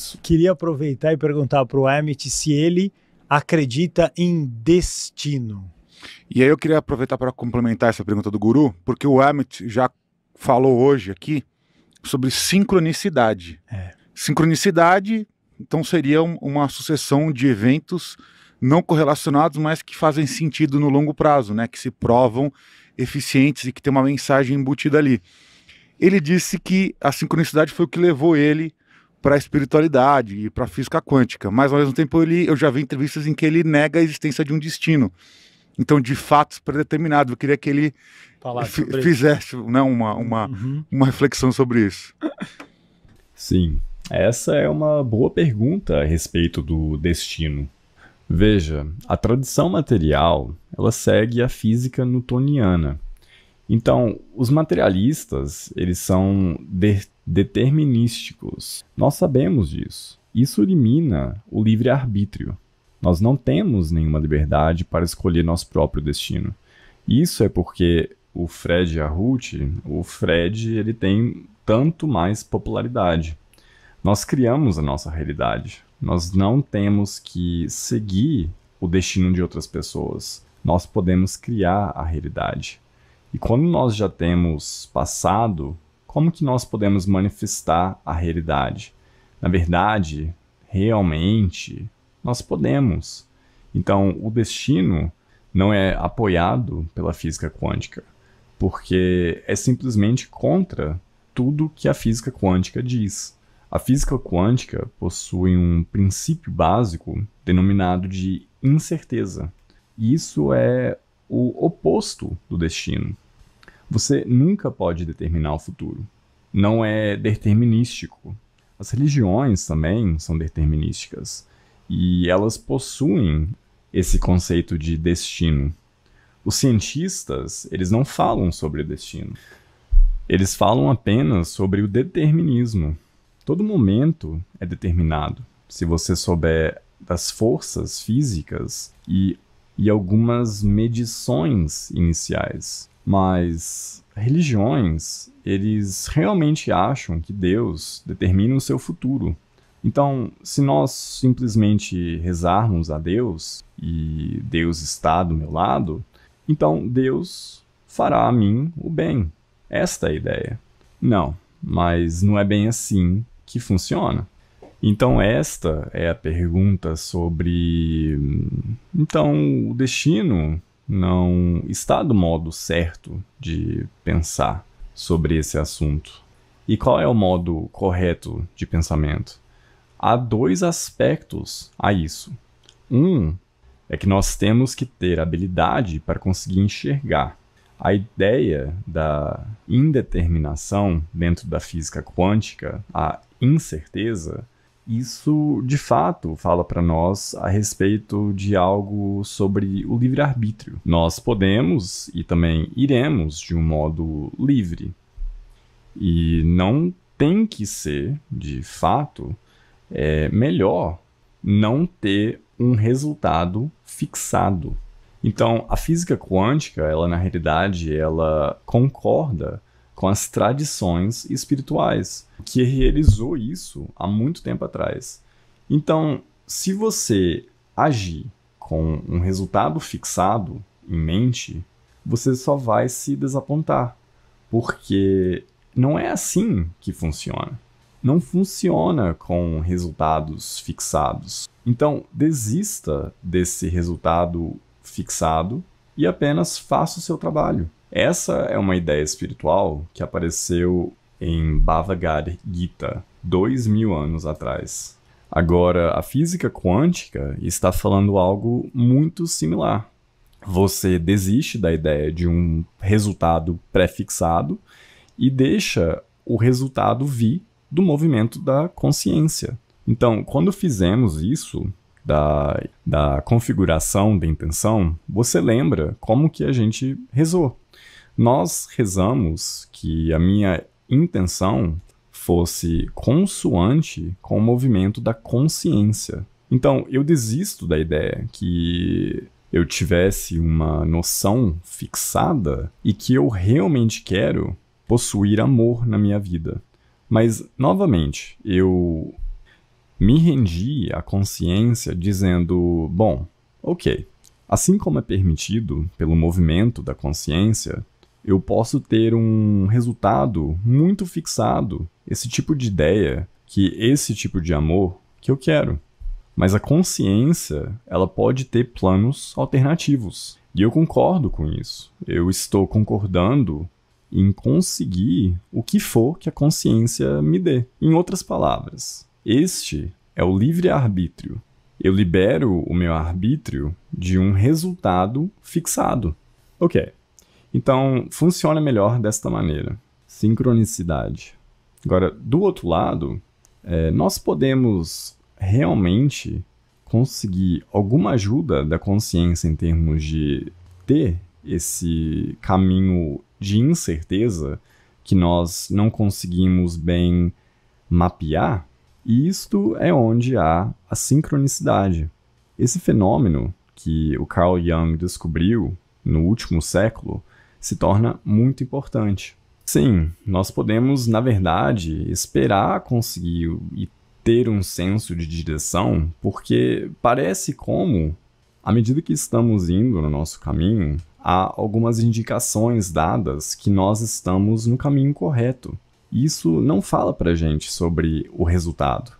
isso. Queria aproveitar e perguntar para o Amit se ele acredita em destino. E aí eu queria aproveitar para complementar essa pergunta do Guru, porque o Amit já falou hoje aqui sobre sincronicidade. É. Sincronicidade, então, seria uma sucessão de eventos não correlacionados, mas que fazem sentido no longo prazo, né? Que se provam eficientes e que tem uma mensagem embutida ali. Ele disse que a sincronicidade foi o que levou ele para a espiritualidade e para a física quântica, mas ao mesmo tempo ele, eu já vi entrevistas em que ele nega a existência de um destino. Então, de fatos é predeterminado, eu queria que ele fizesse né, uma, uma, uhum. uma reflexão sobre isso. Sim, essa é uma boa pergunta a respeito do destino. Veja, a tradição material ela segue a física newtoniana, então, os materialistas, eles são de determinísticos. Nós sabemos disso. Isso elimina o livre-arbítrio. Nós não temos nenhuma liberdade para escolher nosso próprio destino. Isso é porque o Fred Arrut, o Fred, ele tem tanto mais popularidade. Nós criamos a nossa realidade. Nós não temos que seguir o destino de outras pessoas. Nós podemos criar a realidade. E quando nós já temos passado, como que nós podemos manifestar a realidade? Na verdade, realmente, nós podemos. Então, o destino não é apoiado pela física quântica, porque é simplesmente contra tudo que a física quântica diz. A física quântica possui um princípio básico denominado de incerteza. Isso é o oposto do destino. Você nunca pode determinar o futuro. Não é determinístico. As religiões também são determinísticas e elas possuem esse conceito de destino. Os cientistas, eles não falam sobre destino. Eles falam apenas sobre o determinismo. Todo momento é determinado. Se você souber das forças físicas e e algumas medições iniciais. Mas religiões, eles realmente acham que Deus determina o seu futuro. Então, se nós simplesmente rezarmos a Deus e Deus está do meu lado, então Deus fará a mim o bem. Esta é a ideia. Não, mas não é bem assim que funciona. Então, esta é a pergunta sobre. Então, o destino não está do modo certo de pensar sobre esse assunto. E qual é o modo correto de pensamento? Há dois aspectos a isso. Um é que nós temos que ter habilidade para conseguir enxergar. A ideia da indeterminação dentro da física quântica, a incerteza, isso, de fato, fala para nós a respeito de algo sobre o livre-arbítrio. Nós podemos e também iremos de um modo livre. E não tem que ser, de fato, é melhor não ter um resultado fixado. Então, a física quântica, ela na realidade, ela concorda com as tradições espirituais, que realizou isso há muito tempo atrás. Então, se você agir com um resultado fixado em mente, você só vai se desapontar, porque não é assim que funciona. Não funciona com resultados fixados. Então, desista desse resultado fixado e apenas faça o seu trabalho. Essa é uma ideia espiritual que apareceu em Bhagavad Gita, dois mil anos atrás. Agora, a física quântica está falando algo muito similar. Você desiste da ideia de um resultado prefixado e deixa o resultado vir do movimento da consciência. Então, quando fizemos isso, da, da configuração da intenção, você lembra como que a gente rezou. Nós rezamos que a minha intenção fosse consoante com o movimento da consciência. Então, eu desisto da ideia que eu tivesse uma noção fixada e que eu realmente quero possuir amor na minha vida. Mas, novamente, eu me rendi à consciência dizendo: bom, ok, assim como é permitido pelo movimento da consciência, eu posso ter um resultado muito fixado, esse tipo de ideia, que esse tipo de amor que eu quero. Mas a consciência, ela pode ter planos alternativos. E eu concordo com isso. Eu estou concordando em conseguir o que for que a consciência me dê. Em outras palavras, este é o livre-arbítrio. Eu libero o meu arbítrio de um resultado fixado. Ok. Então, funciona melhor desta maneira. Sincronicidade. Agora, do outro lado, é, nós podemos realmente conseguir alguma ajuda da consciência em termos de ter esse caminho de incerteza que nós não conseguimos bem mapear? E isto é onde há a sincronicidade. Esse fenômeno, que o Carl Jung descobriu no último século, se torna muito importante. Sim, nós podemos, na verdade, esperar conseguir e ter um senso de direção, porque parece como, à medida que estamos indo no nosso caminho, há algumas indicações dadas que nós estamos no caminho correto. Isso não fala para a gente sobre o resultado,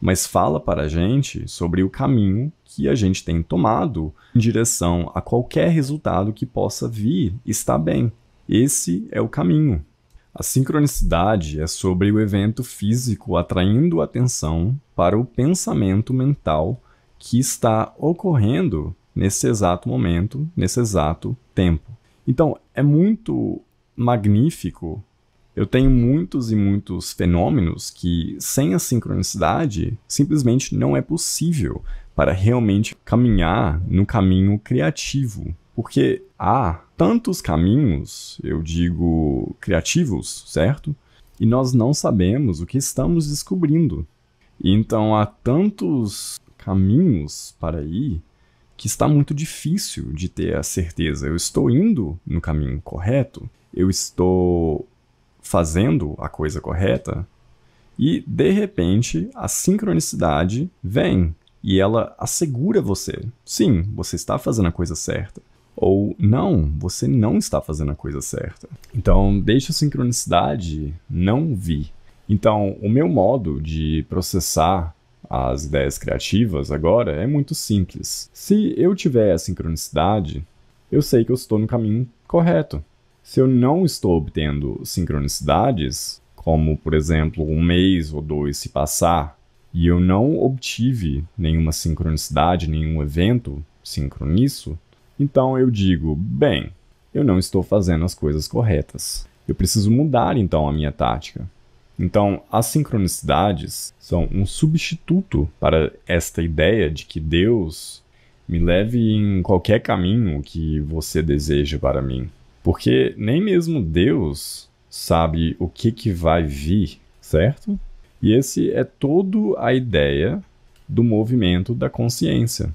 mas fala para a gente sobre o caminho que a gente tem tomado em direção a qualquer resultado que possa vir está bem. Esse é o caminho. A sincronicidade é sobre o evento físico atraindo atenção para o pensamento mental que está ocorrendo nesse exato momento, nesse exato tempo. Então, é muito magnífico eu tenho muitos e muitos fenômenos que, sem a sincronicidade, simplesmente não é possível para realmente caminhar no caminho criativo. Porque há tantos caminhos, eu digo criativos, certo? E nós não sabemos o que estamos descobrindo. então há tantos caminhos para ir que está muito difícil de ter a certeza. Eu estou indo no caminho correto? Eu estou fazendo a coisa correta e de repente a sincronicidade vem e ela assegura você. Sim, você está fazendo a coisa certa. Ou não, você não está fazendo a coisa certa. Então, deixa a sincronicidade não vir. Então, o meu modo de processar as ideias criativas agora é muito simples. Se eu tiver a sincronicidade, eu sei que eu estou no caminho correto. Se eu não estou obtendo sincronicidades, como por exemplo um mês ou dois se passar e eu não obtive nenhuma sincronicidade, nenhum evento sincronizo, então eu digo, bem, eu não estou fazendo as coisas corretas. Eu preciso mudar então a minha tática. Então, as sincronicidades são um substituto para esta ideia de que Deus me leve em qualquer caminho que você deseja para mim. Porque nem mesmo Deus sabe o que, que vai vir, certo? E esse é todo a ideia do movimento da consciência.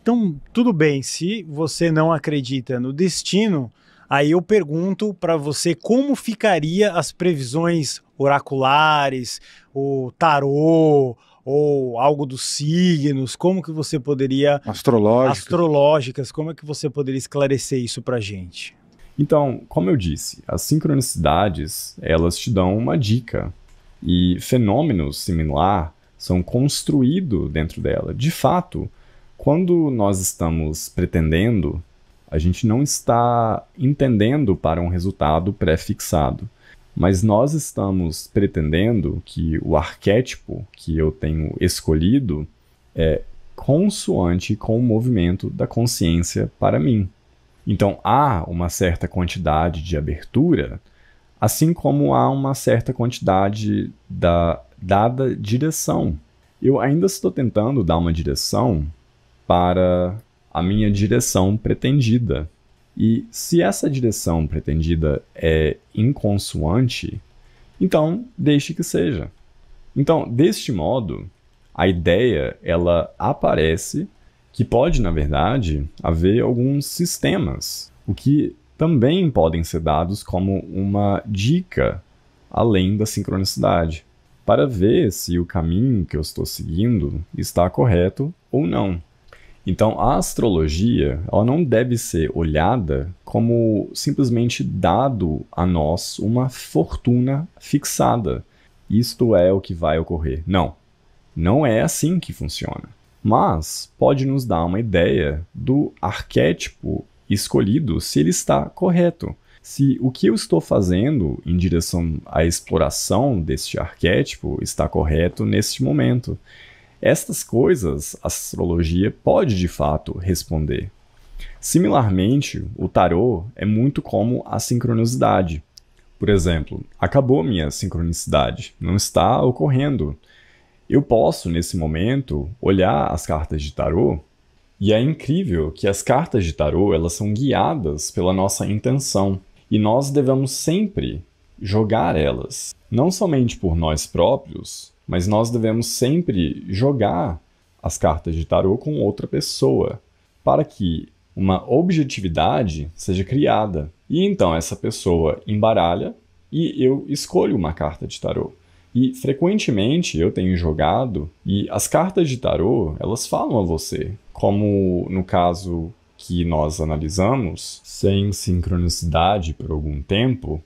Então, tudo bem, se você não acredita no destino, aí eu pergunto para você como ficaria as previsões oraculares, o tarô, ou algo dos signos, como que você poderia astrológicas, astrológicas como é que você poderia esclarecer isso para gente? Então, como eu disse, as sincronicidades, elas te dão uma dica. E fenômenos similar são construídos dentro dela. De fato, quando nós estamos pretendendo, a gente não está entendendo para um resultado pré-fixado. Mas nós estamos pretendendo que o arquétipo que eu tenho escolhido é consoante com o movimento da consciência para mim. Então há uma certa quantidade de abertura, assim como há uma certa quantidade da dada direção. Eu ainda estou tentando dar uma direção para a minha direção pretendida. E se essa direção pretendida é inconsoante, então deixe que seja. Então, deste modo, a ideia ela aparece que pode, na verdade, haver alguns sistemas, o que também podem ser dados como uma dica além da sincronicidade, para ver se o caminho que eu estou seguindo está correto ou não. Então, a astrologia ela não deve ser olhada como simplesmente dado a nós uma fortuna fixada. Isto é o que vai ocorrer. Não. Não é assim que funciona mas pode nos dar uma ideia do arquétipo escolhido se ele está correto. Se o que eu estou fazendo em direção à exploração deste arquétipo está correto neste momento. Estas coisas a astrologia pode de fato responder. Similarmente, o tarô é muito como a sincronicidade. Por exemplo, acabou minha sincronicidade, não está ocorrendo. Eu posso, nesse momento, olhar as cartas de tarô e é incrível que as cartas de tarô elas são guiadas pela nossa intenção e nós devemos sempre jogar elas, não somente por nós próprios, mas nós devemos sempre jogar as cartas de tarô com outra pessoa para que uma objetividade seja criada. E então essa pessoa embaralha e eu escolho uma carta de tarô. E frequentemente eu tenho jogado e as cartas de tarô, elas falam a você, como no caso que nós analisamos, sem sincronicidade por algum tempo,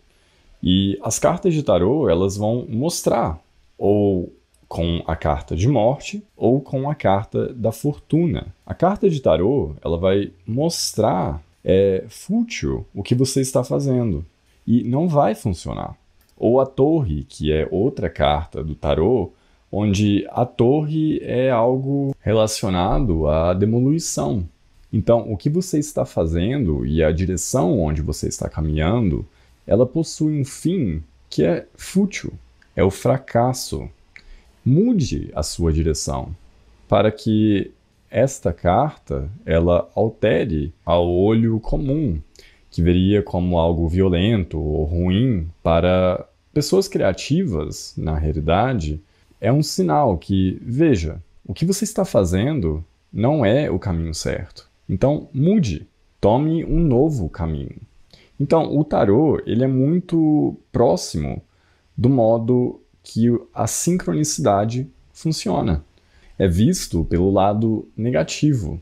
e as cartas de tarô, elas vão mostrar ou com a carta de morte ou com a carta da fortuna. A carta de tarô, ela vai mostrar é fútil o que você está fazendo e não vai funcionar ou a torre, que é outra carta do tarô, onde a torre é algo relacionado à demolição. Então, o que você está fazendo e a direção onde você está caminhando, ela possui um fim que é fútil, é o fracasso. Mude a sua direção para que esta carta ela altere ao olho comum, que veria como algo violento ou ruim para Pessoas criativas, na realidade, é um sinal que, veja, o que você está fazendo não é o caminho certo. Então, mude, tome um novo caminho. Então, o tarô, ele é muito próximo do modo que a sincronicidade funciona. É visto pelo lado negativo,